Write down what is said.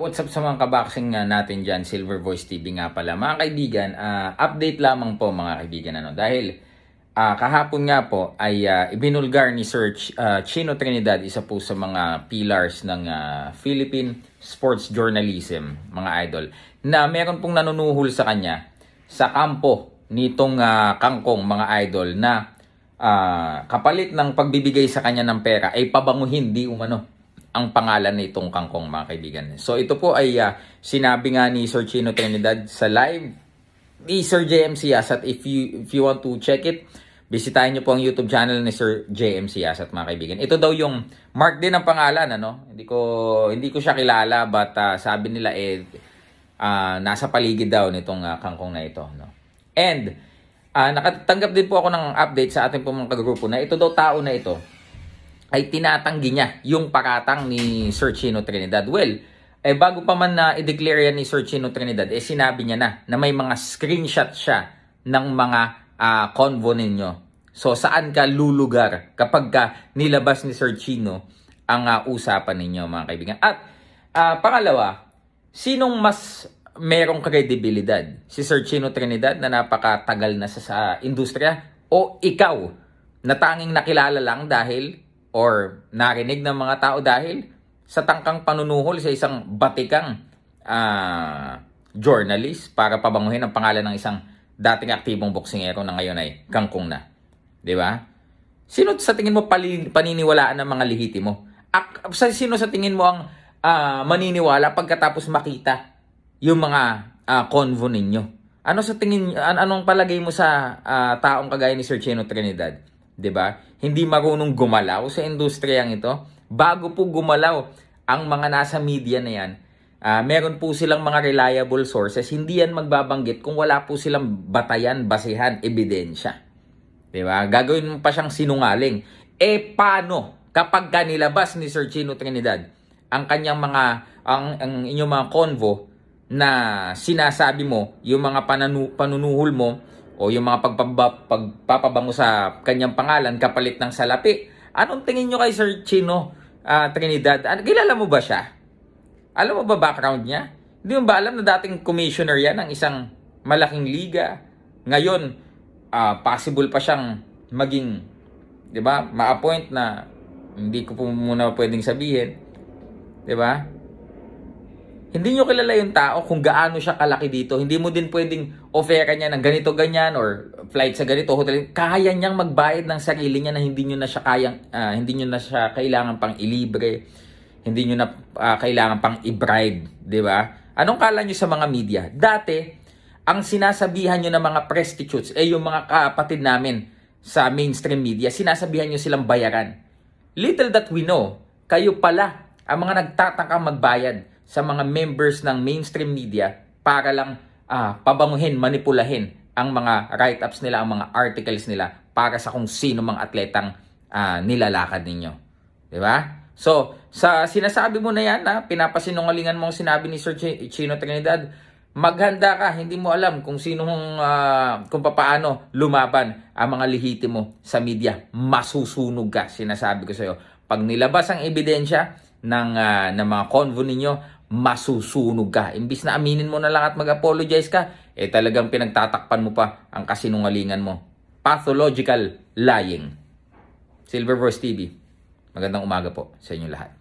What's up sa mga kaboxing nga ah, natin dyan, Silver Voice TV nga pala. Mga kaibigan, uh, update lamang po mga kaibigan. Ano? Dahil uh, kahapon nga po ay uh, ibinulgar ni Sir Ch- uh, Chino Trinidad, isa po sa mga pillars ng uh, Philippine sports journalism, mga idol, na meron pong nanunuhol sa kanya sa kampo nitong uh, kangkong mga idol na uh, kapalit ng pagbibigay sa kanya ng pera ay pabanguhin di umano ang pangalan nitong kangkong mga kaibigan. So ito po ay uh, sinabi nga ni Sir Chino Trinidad sa live ni Sir JM Sias if you, if you want to check it, bisitahin niyo po ang YouTube channel ni Sir JM Sias at mga kaibigan. Ito daw yung mark din ang pangalan ano. Hindi ko hindi ko siya kilala but uh, sabi nila eh uh, nasa paligid daw nitong uh, kangkong na ito no. And uh, nakatanggap din po ako ng update sa ating pong mga kagrupo na ito daw tao na ito ay tinatanggi niya yung paratang ni Sir Chino Trinidad. Well, eh bago pa man na i-declare yan ni Sir Chino Trinidad, eh sinabi niya na na may mga screenshot siya ng mga uh, convo ninyo. So saan ka lulugar kapag ka nilabas ni Sir Chino ang uh, usapan ninyo mga kaibigan. At uh, pangalawa, sinong mas merong kredibilidad? Si Sir Chino Trinidad na napakatagal na sa, sa industriya o ikaw na tanging nakilala lang dahil or narinig ng mga tao dahil sa tangkang panunuhol sa isang batikang uh, journalist para pabanguhin ang pangalan ng isang dating aktibong boksingero na ngayon ay kangkong na. Di ba? Sino sa tingin mo paniniwalaan ng mga lihiti mo? Ak- sa sino sa tingin mo ang uh, maniniwala pagkatapos makita yung mga uh, convo ninyo? Ano sa tingin an- anong palagay mo sa uh, taong kagaya ni Sir Chino Trinidad? 'di ba? Hindi marunong gumalaw sa industriyang ito. Bago po gumalaw ang mga nasa media na 'yan, uh, meron po silang mga reliable sources. Hindi 'yan magbabanggit kung wala po silang batayan, basehan, ebidensya. 'Di ba? Gagawin mo pa siyang sinungaling. Eh paano kapag kanilabas ni Sir Chino Trinidad ang kanyang mga ang, ang inyong mga convo na sinasabi mo, yung mga pananu, panunuhol mo o yung mga pagpaba, pagpapabango sa kanyang pangalan kapalit ng salapi. Anong tingin nyo kay Sir Chino uh, Trinidad? Ano, kilala mo ba siya? Alam mo ba background niya? Hindi mo ba alam na dating commissioner yan ng isang malaking liga? Ngayon, uh, possible pa siyang maging, di ba, ma-appoint na hindi ko po muna pwedeng sabihin. Di ba? hindi nyo kilala yung tao kung gaano siya kalaki dito. Hindi mo din pwedeng offera niya ng ganito ganyan or flight sa ganito hotel. Kaya niyang magbayad ng sarili niya na hindi niyo na siya kayang uh, hindi niyo na siya kailangan pang ilibre. Hindi niyo na uh, kailangan pang i-bribe, 'di ba? Anong kala niyo sa mga media? Dati ang sinasabihan niyo ng mga prostitutes eh yung mga kapatid namin sa mainstream media, sinasabihan niyo silang bayaran. Little that we know, kayo pala ang mga nagtatangkang magbayad sa mga members ng mainstream media para lang ah, pabanguhin, manipulahin ang mga write-ups nila, ang mga articles nila para sa kung sino mga atletang ah, nilalakad ninyo. Di ba? So, sa sinasabi mo na yan, ha, ah, pinapasinungalingan mo ang sinabi ni Sir Chino Trinidad, maghanda ka, hindi mo alam kung sino uh, kung paano lumaban ang mga lihiti mo sa media. Masusunog ka, sinasabi ko sa'yo. Pag nilabas ang ebidensya, ng, uh, ng mga convo ninyo, masusunog ka. Imbis na aminin mo na lang at mag-apologize ka, eh talagang pinagtatakpan mo pa ang kasinungalingan mo. Pathological lying. Silver Voice TV. Magandang umaga po sa inyo lahat.